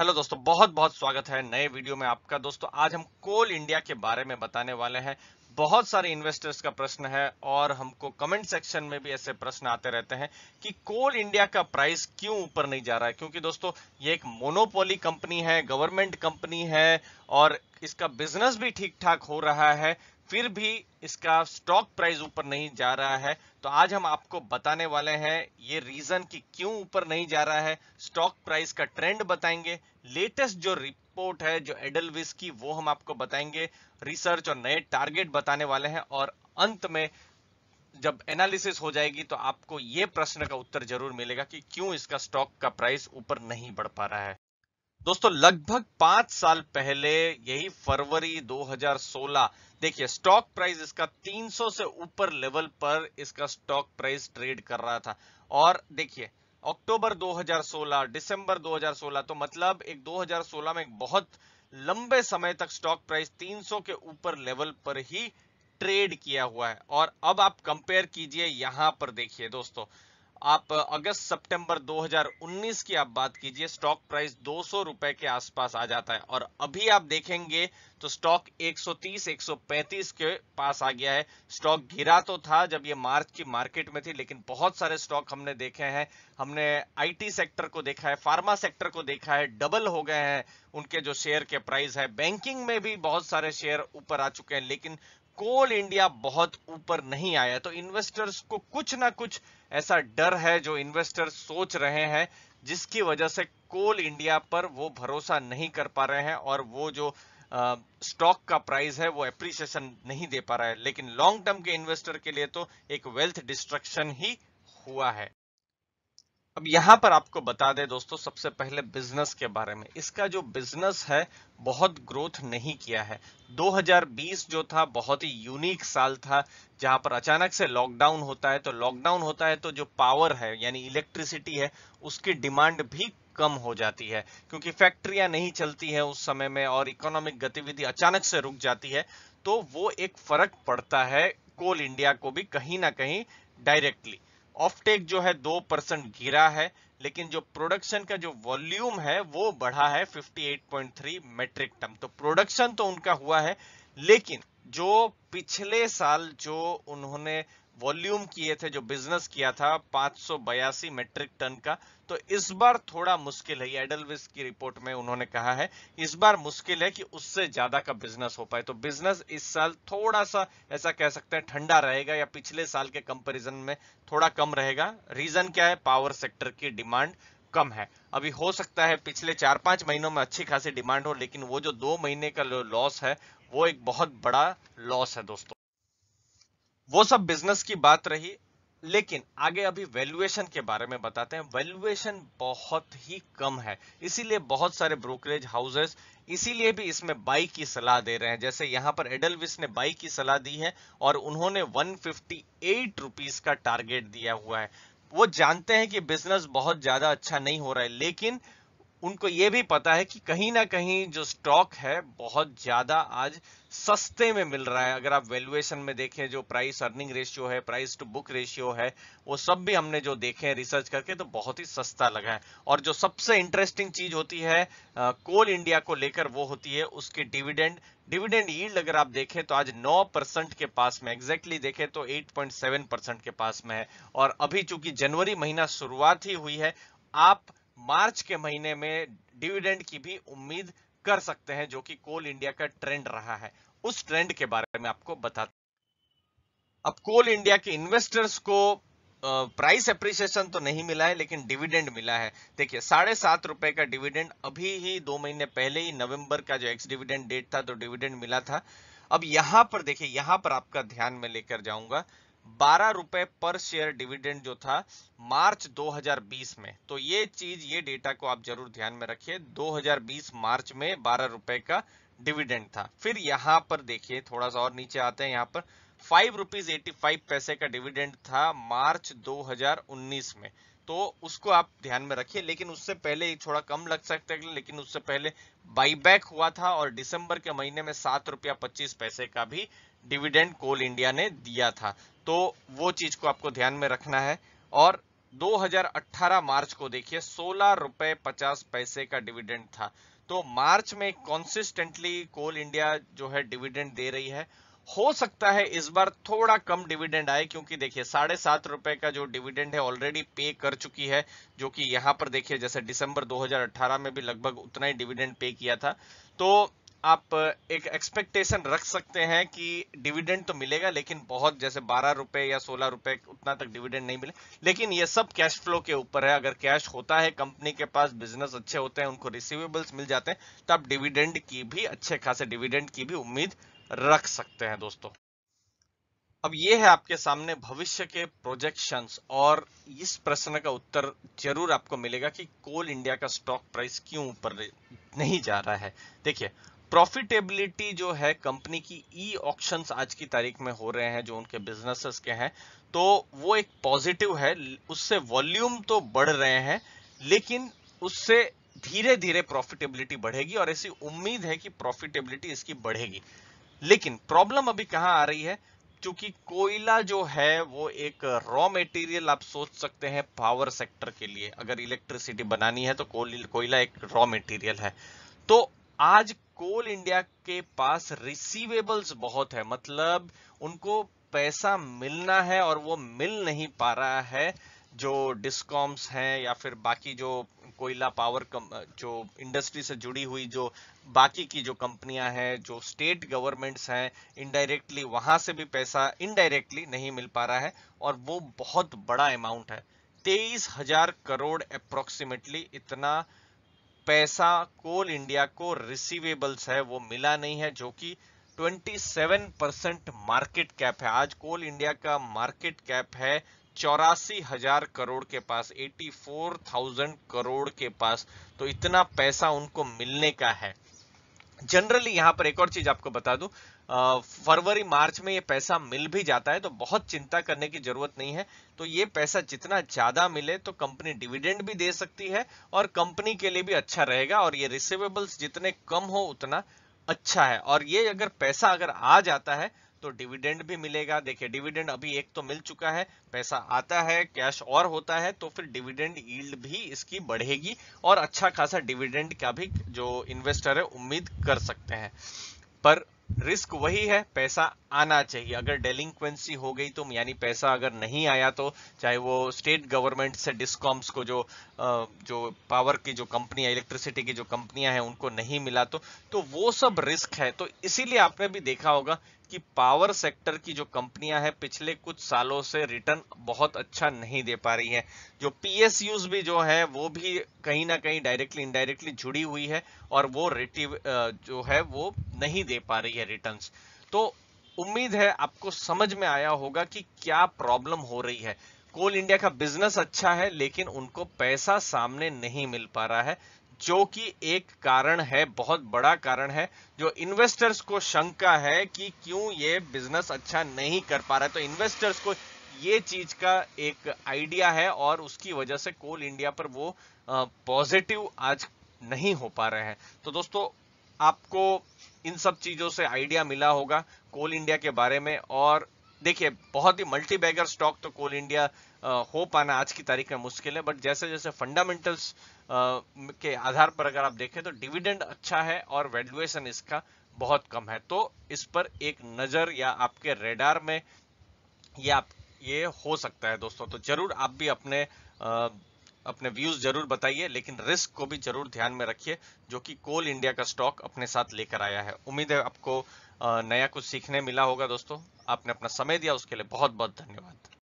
hello दोस्तों बहुत बहुत स्वागत है नए वीडियो में आपका दोस्तों आज हम कोल इंडिया के बारे में बताने वाले हैं बहुत सारे इन्वेस्टर्स का प्रश्न है और हमको कमेंट सेक्शन में भी ऐसे प्रश्न आते रहते हैं कि कोल इंडिया का प्राइस क्यों ऊपर नहीं जा रहा है क्योंकि दोस्तों ये एक मोनोपोली कंपनी है गवर्नमेंट कंपनी है और इसका बिजनेस भी ठीक ठाक हो रहा है फिर भी इसका स्टॉक प्राइस ऊपर नहीं जा रहा है तो आज हम आपको बताने वाले हैं ये रीजन कि क्यों ऊपर नहीं जा रहा है स्टॉक प्राइस का ट्रेंड बताएंगे लेटेस्ट जो रिपोर्ट है जो एडलविस की वो हम आपको बताएंगे रिसर्च और नए टारगेट बताने वाले हैं और अंत में जब एनालिसिस हो जाएगी तो आपको ये प्रश्न का उत्तर जरूर मिलेगा कि क्यों इसका स्टॉक का प्राइस ऊपर नहीं बढ़ पा रहा है दोस्तों लगभग पांच साल पहले यही फरवरी 2016 देखिए स्टॉक प्राइस इसका 300 से ऊपर लेवल पर इसका स्टॉक प्राइस ट्रेड कर रहा था और देखिए अक्टूबर 2016 दिसंबर 2016 तो मतलब एक 2016 में एक बहुत लंबे समय तक स्टॉक प्राइस 300 के ऊपर लेवल पर ही ट्रेड किया हुआ है और अब आप कंपेयर कीजिए यहां पर देखिए दोस्तों आप अगस्त सितंबर 2019 की आप बात कीजिए स्टॉक प्राइस दो सौ रुपए के आसपास आ जाता है और अभी आप देखेंगे तो स्टॉक 130 135 के पास आ गया है स्टॉक गिरा तो था जब ये मार्च की मार्केट में थी लेकिन बहुत सारे स्टॉक हमने देखे हैं हमने आईटी सेक्टर को देखा है फार्मा सेक्टर को देखा है डबल हो गए हैं उनके जो शेयर के प्राइस है बैंकिंग में भी बहुत सारे शेयर ऊपर आ चुके हैं लेकिन कोल इंडिया बहुत ऊपर नहीं आया तो इन्वेस्टर्स को कुछ ना कुछ ऐसा डर है जो इन्वेस्टर सोच रहे हैं जिसकी वजह से कोल इंडिया पर वो भरोसा नहीं कर पा रहे हैं और वो जो स्टॉक का प्राइस है वो एप्रिसिएशन नहीं दे पा रहा है लेकिन लॉन्ग टर्म के इन्वेस्टर के लिए तो एक वेल्थ डिस्ट्रक्शन ही हुआ है अब यहाँ पर आपको बता दें दोस्तों सबसे पहले बिजनेस के बारे में इसका जो बिजनेस है बहुत ग्रोथ नहीं किया है 2020 जो था बहुत ही यूनिक साल था जहां पर अचानक से लॉकडाउन होता है तो लॉकडाउन होता है तो जो पावर है यानी इलेक्ट्रिसिटी है उसकी डिमांड भी कम हो जाती है क्योंकि फैक्ट्रियां नहीं चलती है उस समय में और इकोनॉमिक गतिविधि अचानक से रुक जाती है तो वो एक फर्क पड़ता है कोल इंडिया को भी कहीं ना कहीं डायरेक्टली ऑफटेक जो है दो परसेंट गिरा है लेकिन जो प्रोडक्शन का जो वॉल्यूम है वो बढ़ा है 58.3 मेट्रिक टन तो प्रोडक्शन तो उनका हुआ है लेकिन जो पिछले साल जो उन्होंने वॉल्यूम किए थे जो बिजनेस किया था पांच मेट्रिक टन का तो इस बार थोड़ा मुश्किल है ये एडलविस की रिपोर्ट में उन्होंने कहा है इस बार मुश्किल है कि उससे ज्यादा का बिजनेस हो पाए तो बिजनेस इस साल थोड़ा सा ऐसा कह सकते हैं ठंडा रहेगा या पिछले साल के कंपेरिजन में थोड़ा कम रहेगा रीजन क्या है पावर सेक्टर की डिमांड कम है अभी हो सकता है पिछले चार पांच महीनों में अच्छी खासी डिमांड हो लेकिन वो जो दो महीने का लॉस है वो एक बहुत बड़ा लॉस है दोस्तों वो सब बिजनेस की बात रही लेकिन आगे अभी वैल्यूएशन के बारे में बताते हैं वैल्यूएशन बहुत ही कम है इसीलिए बहुत सारे ब्रोकरेज हाउसेस इसीलिए भी इसमें बाई की सलाह दे रहे हैं जैसे यहां पर एडलविस ने बाई की सलाह दी है और उन्होंने वन फिफ्टी का टारगेट दिया हुआ है वो जानते हैं कि बिजनेस बहुत ज्यादा अच्छा नहीं हो रहा है लेकिन उनको ये भी पता है कि कहीं ना कहीं जो स्टॉक है बहुत ज़्यादा आज सस्ते में मिल रहा है अगर आप वैल्यूएशन में देखें जो प्राइस अर्निंग रेशियो है प्राइस टू बुक रेशियो है वो सब भी हमने जो देखे हैं रिसर्च करके तो बहुत ही सस्ता लगा है और जो सबसे इंटरेस्टिंग चीज़ होती है कोल इंडिया को लेकर वो होती है उसके डिविडेंड डिविडेंड ईल्ड अगर आप देखें तो आज 9 परसेंट के पास में एग्जैक्टली देखें तो 8.7 परसेंट के पास में है और अभी चूंकि जनवरी महीना शुरुआत ही हुई है आप मार्च के महीने में डिविडेंड की भी उम्मीद कर सकते हैं जो कि कोल इंडिया का ट्रेंड रहा है उस ट्रेंड के बारे में आपको बताते अब कोल इंडिया के इन्वेस्टर्स को प्राइस एप्रिसिएशन तो नहीं मिला है लेकिन डिविडेंड मिला है देखिए साढ़े सात रुपए का डिविडेंड अभी ही दो महीने पहले ही नवंबर का जो एक्स डिविडेंड डेट था तो डिविडेंड मिला था अब यहां पर देखिए यहां पर आपका ध्यान में लेकर जाऊंगा बारह रुपए पर शेयर डिविडेंड जो था मार्च 2020 में तो ये चीज ये डेटा को आप जरूर ध्यान में रखिए 2020 मार्च में बारह रुपए का डिविडेंड था फिर यहां पर देखिए थोड़ा सा और नीचे आते हैं यहां पर फाइव रुपीज एटी फाइव पैसे का डिविडेंड था मार्च 2019 में तो उसको आप ध्यान में रखिए लेकिन उससे पहले थोड़ा कम लग सकता है लेकिन उससे पहले बाईबैक हुआ था और दिसंबर के महीने में सात रुपया पच्चीस पैसे का भी डिविडेंड कोल इंडिया ने दिया था तो वो चीज को आपको ध्यान में रखना है और 2018 मार्च को देखिए सोलह रुपए पचास पैसे का डिविडेंड था तो मार्च में कॉन्सिस्टेंटली कोल इंडिया जो है डिविडेंड दे रही है हो सकता है इस बार थोड़ा कम डिविडेंड आए क्योंकि देखिए साढ़े सात रुपए का जो डिविडेंड है ऑलरेडी पे कर चुकी है जो कि यहां पर देखिए जैसे दिसंबर 2018 में भी लगभग उतना ही डिविडेंड पे किया था तो आप एक एक्सपेक्टेशन रख सकते हैं कि डिविडेंड तो मिलेगा लेकिन बहुत जैसे बारह रुपए या सोलह रुपए उतना तक डिविडेंड नहीं मिले लेकिन ये सब कैश फ्लो के ऊपर है अगर कैश होता है कंपनी के पास बिजनेस अच्छे होते हैं उनको रिसीवेबल्स मिल जाते हैं तो आप डिविडेंड की भी अच्छे खासे डिविडेंड की भी उम्मीद रख सकते हैं दोस्तों अब ये है आपके सामने भविष्य के प्रोजेक्शंस और इस प्रश्न का उत्तर जरूर आपको मिलेगा कि कोल इंडिया का स्टॉक प्राइस क्यों ऊपर नहीं जा रहा है देखिए प्रॉफिटेबिलिटी जो है कंपनी की ई ऑप्शन आज की तारीख में हो रहे हैं जो उनके बिजनेसेस के हैं तो वो एक पॉजिटिव है उससे वॉल्यूम तो बढ़ रहे हैं लेकिन उससे धीरे धीरे प्रॉफिटेबिलिटी बढ़ेगी और ऐसी उम्मीद है कि प्रॉफिटेबिलिटी इसकी बढ़ेगी लेकिन प्रॉब्लम अभी कहां आ रही है क्योंकि कोयला जो है वो एक रॉ मटेरियल आप सोच सकते हैं पावर सेक्टर के लिए अगर इलेक्ट्रिसिटी बनानी है तो कोयला एक रॉ मटेरियल है तो आज कोल इंडिया के पास रिसीवेबल्स बहुत है मतलब उनको पैसा मिलना है और वो मिल नहीं पा रहा है जो डिस्कॉम्स हैं या फिर बाकी जो कोयला पावर कम, जो इंडस्ट्री से जुड़ी हुई जो बाकी की जो कंपनियां हैं जो स्टेट गवर्नमेंट्स हैं इनडायरेक्टली वहां से भी पैसा इनडायरेक्टली नहीं मिल पा रहा है और वो बहुत बड़ा अमाउंट है तेईस हजार करोड़ अप्रोक्सीमेटली इतना पैसा कोल इंडिया को रिसीवेबल्स है वो मिला नहीं है जो कि 27 परसेंट मार्केट कैप है आज कोल इंडिया का मार्केट कैप है चौरासी हजार करोड़ के पास 84,000 करोड़ के पास तो इतना पैसा उनको मिलने का है जनरली यहां पर एक और चीज आपको बता दूं फरवरी मार्च में ये पैसा मिल भी जाता है तो बहुत चिंता करने की जरूरत नहीं है तो ये पैसा जितना ज्यादा मिले तो कंपनी डिविडेंड भी दे सकती है और कंपनी के लिए भी अच्छा रहेगा और ये रिसिवेबल्स जितने कम हो उतना अच्छा है और ये अगर पैसा अगर आ जाता है तो डिविडेंड भी मिलेगा देखिए डिविडेंड अभी एक तो मिल चुका है पैसा आता है कैश और होता है तो फिर डिविडेंड यील्ड भी इसकी बढ़ेगी और अच्छा खासा डिविडेंड का भी जो इन्वेस्टर है उम्मीद कर सकते हैं पर रिस्क वही है पैसा आना चाहिए अगर डेलिंक्वेंसी हो गई तो यानी पैसा अगर नहीं आया तो चाहे वो स्टेट गवर्नमेंट से डिस्कॉम्स को जो जो पावर की जो कंपनियां इलेक्ट्रिसिटी की जो कंपनियां हैं उनको नहीं मिला तो तो वो सब रिस्क है तो इसीलिए आपने भी देखा होगा कि पावर सेक्टर की जो कंपनियां हैं पिछले कुछ सालों से रिटर्न बहुत अच्छा नहीं दे पा रही है जो पीएसयूज भी जो है वो भी कहीं ना कहीं डायरेक्टली इनडायरेक्टली जुड़ी हुई है और वो रिटिव जो है वो नहीं दे पा रही है रिटर्न तो उम्मीद है आपको समझ में आया होगा कि क्या प्रॉब्लम हो रही है कोल इंडिया का बिजनेस अच्छा है लेकिन उनको पैसा सामने नहीं मिल पा रहा है जो कि एक कारण है बहुत बड़ा कारण है जो इन्वेस्टर्स को शंका है कि क्यों ये बिजनेस अच्छा नहीं कर पा रहा है तो इन्वेस्टर्स को ये चीज का एक आइडिया है और उसकी वजह से कोल इंडिया पर वो पॉजिटिव आज नहीं हो पा रहे हैं तो दोस्तों आपको इन सब चीजों से आइडिया मिला होगा कोल इंडिया के बारे में और देखिए बहुत ही मल्टी बैगर स्टॉक तो कोल इंडिया हो पाना आज की तारीख में मुश्किल है बट जैसे जैसे फंडामेंटल्स के आधार पर अगर आप देखें तो डिविडेंड अच्छा है और वैल्यूएशन इसका बहुत कम है तो इस पर एक नज़र या आपके रेडार में ये आप ये हो सकता है दोस्तों तो जरूर आप भी अपने आ, अपने व्यूज जरूर बताइए लेकिन रिस्क को भी जरूर ध्यान में रखिए जो कि कोल इंडिया का स्टॉक अपने साथ लेकर आया है उम्मीद है आपको नया कुछ सीखने मिला होगा दोस्तों आपने अपना समय दिया उसके लिए बहुत बहुत धन्यवाद